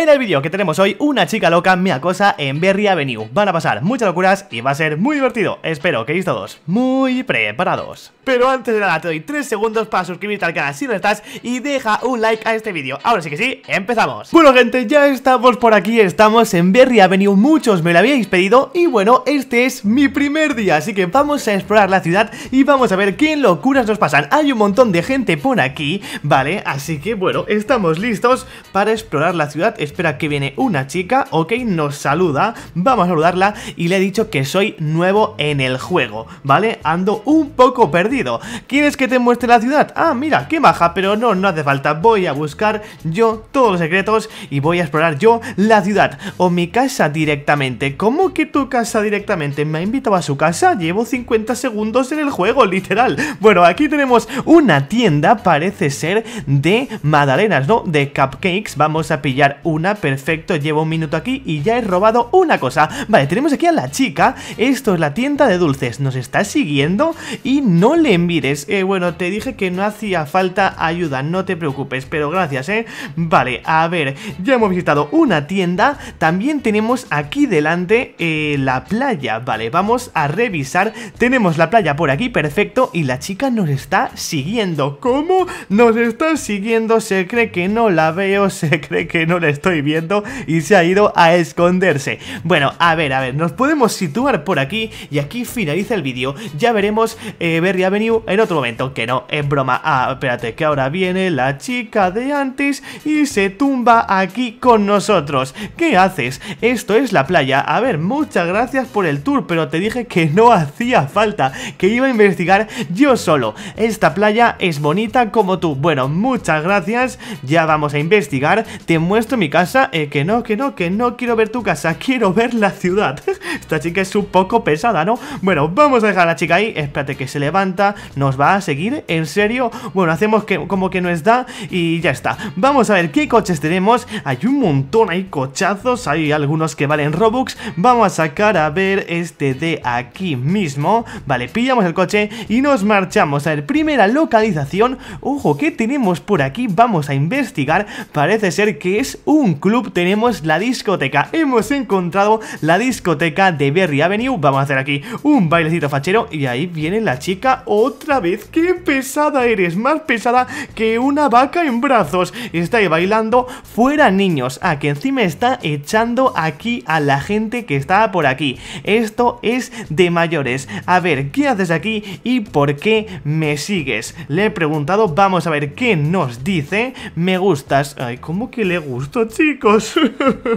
En el vídeo que tenemos hoy, una chica loca me acosa en Berry Avenue. Van a pasar muchas locuras y va a ser muy divertido. Espero que estéis todos muy preparados. Pero antes de nada, te doy 3 segundos para suscribirte al canal si no estás y deja un like a este vídeo. Ahora sí que sí, empezamos. Bueno, gente, ya estamos por aquí. Estamos en Berry Avenue. Muchos me lo habíais pedido y bueno, este es mi primer día. Así que vamos a explorar la ciudad y vamos a ver qué locuras nos pasan. Hay un montón de gente por aquí, ¿vale? Así que bueno, estamos listos para explorar la ciudad espera que viene una chica, ok, nos saluda, vamos a saludarla y le he dicho que soy nuevo en el juego, ¿vale? Ando un poco perdido. ¿Quieres que te muestre la ciudad? Ah, mira, qué baja, pero no, no hace falta. Voy a buscar yo todos los secretos y voy a explorar yo la ciudad o mi casa directamente. ¿Cómo que tu casa directamente? ¿Me ha invitado a su casa? Llevo 50 segundos en el juego, literal. Bueno, aquí tenemos una tienda, parece ser, de magdalenas, ¿no? De cupcakes. Vamos a pillar una perfecto, llevo un minuto aquí y ya he robado una cosa Vale, tenemos aquí a la chica, esto es la tienda de dulces, nos está siguiendo y no le envíes, eh, Bueno, te dije que no hacía falta ayuda, no te preocupes, pero gracias, ¿eh? Vale, a ver, ya hemos visitado una tienda, también tenemos aquí delante eh, la playa, vale, vamos a revisar, tenemos la playa por aquí, perfecto, y la chica nos está siguiendo ¿Cómo? Nos está siguiendo, se cree que no la veo, se cree que no la estoy y viendo y se ha ido a esconderse. Bueno, a ver, a ver, nos podemos situar por aquí y aquí finaliza el vídeo. Ya veremos eh, Berry Avenue en otro momento, que no, es broma. Ah, espérate, que ahora viene la chica de antes y se tumba aquí con nosotros. ¿Qué haces? Esto es la playa. A ver, muchas gracias por el tour, pero te dije que no hacía falta, que iba a investigar yo solo. Esta playa es bonita como tú. Bueno, muchas gracias, ya vamos a investigar. Te muestro mi casa eh, que no, que no, que no quiero ver tu casa, quiero ver la ciudad. Esta chica es un poco pesada, ¿no? Bueno, vamos a dejar a la chica ahí, espérate que se levanta, nos va a seguir, ¿en serio? Bueno, hacemos que como que nos da y ya está. Vamos a ver qué coches tenemos, hay un montón, hay cochazos, hay algunos que valen Robux, vamos a sacar a ver este de aquí mismo, vale, pillamos el coche y nos marchamos a ver, primera localización, ojo, ¿qué tenemos por aquí? Vamos a investigar, parece ser que es un club tenemos la discoteca. Hemos encontrado la discoteca de Berry Avenue. Vamos a hacer aquí un bailecito fachero. Y ahí viene la chica otra vez. ¡Qué pesada eres! Más pesada que una vaca en brazos. Está ahí bailando fuera niños. Ah, que encima está echando aquí a la gente que estaba por aquí. Esto es de mayores. A ver, ¿qué haces aquí y por qué me sigues? Le he preguntado. Vamos a ver qué nos dice. Me gustas. Ay, ¿cómo que le gusto? chicos.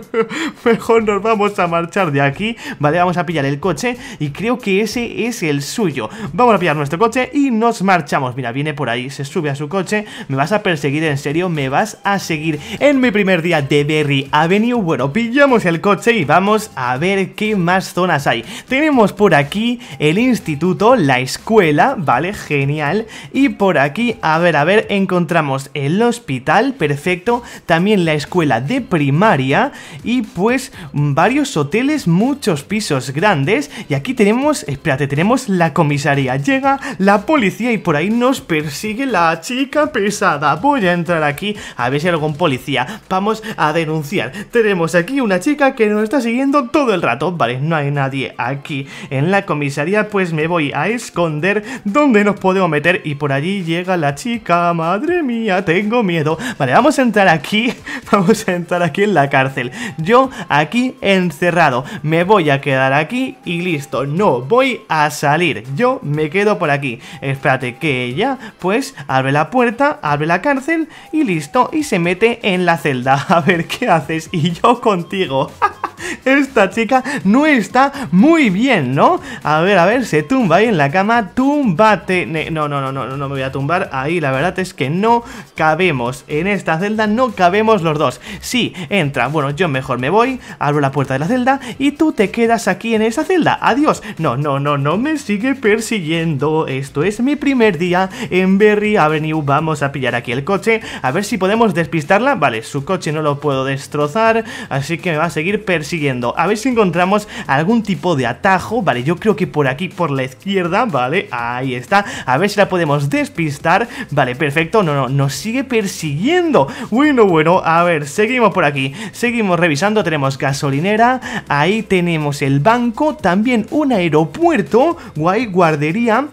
Mejor nos vamos a marchar de aquí. Vale, vamos a pillar el coche y creo que ese es el suyo. Vamos a pillar nuestro coche y nos marchamos. Mira, viene por ahí, se sube a su coche. Me vas a perseguir, en serio, me vas a seguir. En mi primer día de Berry Avenue, bueno, pillamos el coche y vamos a ver qué más zonas hay. Tenemos por aquí el instituto, la escuela, vale, genial. Y por aquí, a ver, a ver, encontramos el hospital, perfecto. También la escuela de primaria y pues varios hoteles, muchos pisos grandes y aquí tenemos, espérate, tenemos la comisaría, llega la policía y por ahí nos persigue la chica pesada, voy a entrar aquí a ver si hay algún policía, vamos a denunciar, tenemos aquí una chica que nos está siguiendo todo el rato, vale, no hay nadie aquí en la comisaría, pues me voy a esconder donde nos podemos meter y por allí llega la chica, madre mía, tengo miedo, vale, vamos a entrar aquí, vamos a entrar aquí en la cárcel. Yo aquí encerrado. Me voy a quedar aquí y listo. No voy a salir. Yo me quedo por aquí. Espérate que ella, pues, abre la puerta, abre la cárcel y listo. Y se mete en la celda. A ver qué haces. Y yo contigo. Esta chica no está muy bien, ¿no? A ver, a ver, se tumba ahí en la cama, túmbate. No, no, no, no, no me voy a tumbar ahí. La verdad es que no cabemos en esta celda, no cabemos los dos. Sí, entra. Bueno, yo mejor me voy, abro la puerta de la celda y tú te quedas aquí en esa celda. Adiós. No, no, no, no me sigue persiguiendo. Esto es mi primer día en Berry Avenue. Vamos a pillar aquí el coche, a ver si podemos despistarla. Vale, su coche no lo puedo destrozar, así que me va a seguir persiguiendo siguiendo A ver si encontramos algún tipo de atajo, vale, yo creo que por aquí, por la izquierda, vale, ahí está. A ver si la podemos despistar, vale, perfecto, no, no, nos sigue persiguiendo. Bueno, bueno, a ver, seguimos por aquí, seguimos revisando, tenemos gasolinera, ahí tenemos el banco, también un aeropuerto, guay, guardería,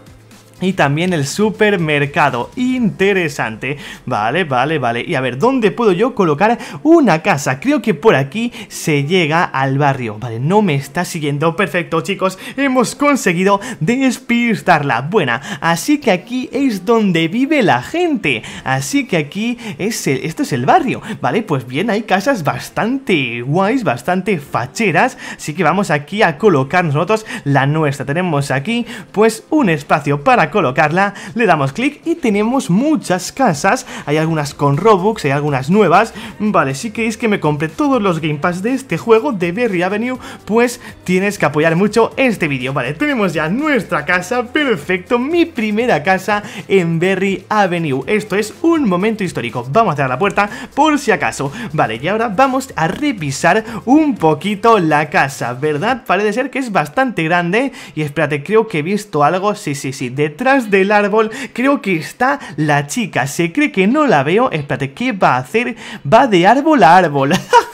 y también el supermercado. Interesante. Vale, vale, vale. Y a ver, ¿dónde puedo yo colocar una casa? Creo que por aquí se llega al barrio. Vale, no me está siguiendo. Perfecto, chicos. Hemos conseguido despistarla. Buena. Así que aquí es donde vive la gente. Así que aquí es el, esto es el barrio. Vale, pues bien, hay casas bastante guays, bastante facheras. Así que vamos aquí a colocar nosotros la nuestra. Tenemos aquí, pues, un espacio para colocarla, le damos clic y tenemos muchas casas, hay algunas con Robux, hay algunas nuevas, vale, si queréis que me compre todos los Game Pass de este juego de Berry Avenue, pues tienes que apoyar mucho este vídeo, vale, tenemos ya nuestra casa, perfecto, mi primera casa en Berry Avenue, esto es un momento histórico, vamos a cerrar la puerta por si acaso, vale, y ahora vamos a revisar un poquito la casa, ¿verdad? Parece ser que es bastante grande y espérate, creo que he visto algo, sí, sí, sí, de detrás del árbol creo que está la chica. Se cree que no la veo. Espérate, ¿qué va a hacer? Va de árbol a árbol.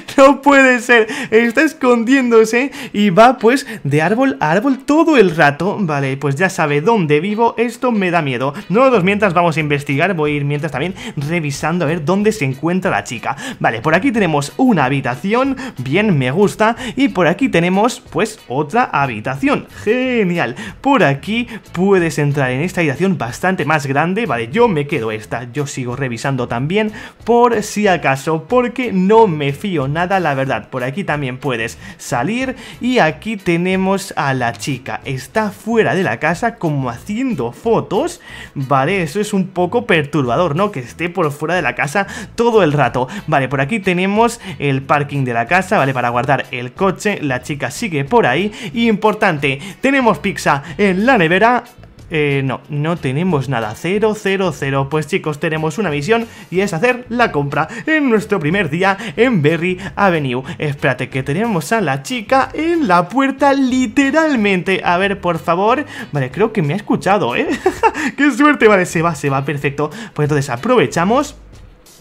no puede ser. Está escondiéndose y va pues de árbol a árbol todo el rato. Vale, pues ya sabe dónde vivo. Esto me da miedo. No mientras vamos a investigar. Voy a ir mientras también revisando a ver dónde se encuentra la chica. Vale, por aquí tenemos una habitación. Bien, me gusta. Y por aquí tenemos pues otra habitación. Genial. Por aquí puedes entrar en esta habitación bastante más grande. Vale, yo me quedo esta. Yo sigo revisando también por si acaso porque no me fío nada la verdad. Por aquí también puedes salir y aquí tenemos a la chica. Está fuera de la casa como haciendo fotos, ¿vale? Eso es un poco perturbador, ¿no? Que esté por fuera de la casa todo el rato. Vale, por aquí tenemos el parking de la casa, ¿vale? Para guardar el coche, la chica sigue por ahí. Y importante, tenemos pizza en la nevera eh, no, no tenemos nada, 0, 0, 0. Pues chicos, tenemos una misión y es hacer la compra en nuestro primer día en Berry Avenue. Espérate, que tenemos a la chica en la puerta literalmente. A ver, por favor. Vale, creo que me ha escuchado, ¿eh? ¡Qué suerte! Vale, se va, se va, perfecto. Pues entonces aprovechamos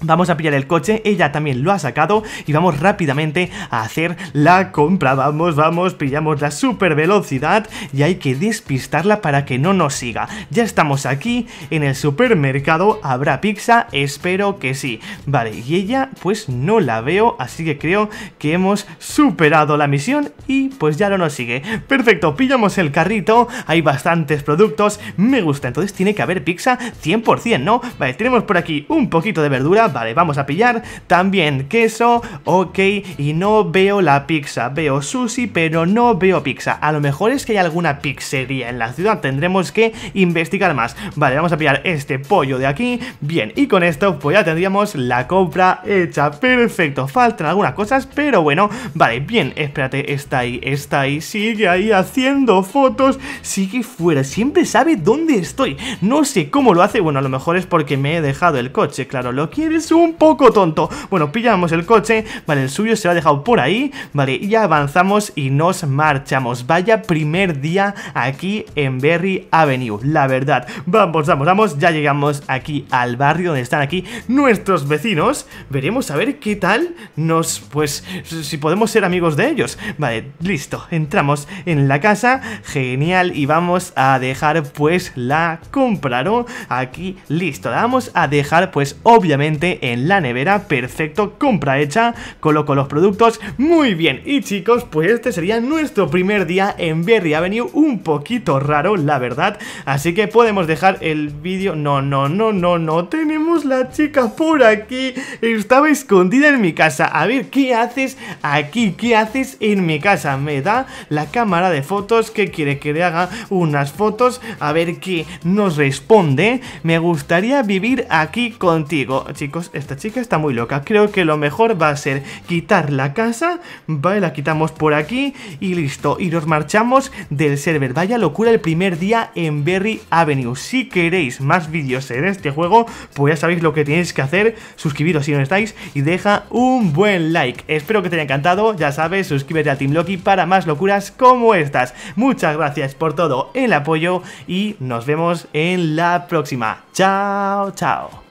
Vamos a pillar el coche, ella también lo ha sacado y vamos rápidamente a hacer la compra. Vamos, vamos, pillamos la super velocidad y hay que despistarla para que no nos siga. Ya estamos aquí en el supermercado, ¿habrá pizza? Espero que sí. Vale, y ella pues no la veo, así que creo que hemos superado la misión y pues ya no nos sigue. Perfecto, pillamos el carrito, hay bastantes productos, me gusta, entonces tiene que haber pizza 100%, ¿no? Vale, tenemos por aquí un poquito de verdura, vale, vamos a pillar también queso, ok, y no veo la pizza, veo sushi, pero no veo pizza. A lo mejor es que hay alguna pizzería en la ciudad, tendremos que investigar más. Vale, vamos a pillar este pollo de aquí, bien, y con esto pues ya tendríamos la compra hecha, perfecto. Faltan algunas cosas, pero bueno, vale, bien, espérate, está ahí, está ahí, sigue ahí haciendo fotos, sigue fuera, siempre sabe dónde estoy. No sé cómo lo hace, bueno, a lo mejor es porque me he dejado el coche, claro, lo quiere es un poco tonto. Bueno, pillamos el coche, vale, el suyo se lo ha dejado por ahí, vale, y avanzamos y nos marchamos. Vaya primer día aquí en Berry Avenue, la verdad. Vamos, vamos, vamos, ya llegamos aquí al barrio donde están aquí nuestros vecinos. Veremos a ver qué tal nos, pues, si podemos ser amigos de ellos. Vale, listo, entramos en la casa, genial, y vamos a dejar pues la Compraron, Aquí, listo, la vamos a dejar pues obviamente en la nevera. Perfecto, compra hecha, coloco los productos. Muy bien, y chicos, pues este sería nuestro primer día en Berry Avenue. Un poquito raro, la verdad. Así que podemos dejar el vídeo... No, no, no, no, no. Tenemos la chica por aquí. Estaba escondida en mi casa. A ver, ¿qué haces aquí? ¿Qué haces en mi casa? Me da la cámara de fotos que quiere que le haga unas fotos. A ver qué nos responde. Me gustaría vivir aquí contigo, chicos esta chica está muy loca. Creo que lo mejor va a ser quitar la casa, vale, la quitamos por aquí y listo. Y nos marchamos del server. Vaya locura el primer día en Berry Avenue. Si queréis más vídeos en este juego, pues ya sabéis lo que tenéis que hacer. Suscribiros si no estáis y deja un buen like. Espero que te haya encantado. Ya sabes, suscríbete a Team Loki para más locuras como estas. Muchas gracias por todo el apoyo y nos vemos en la próxima. Chao, chao.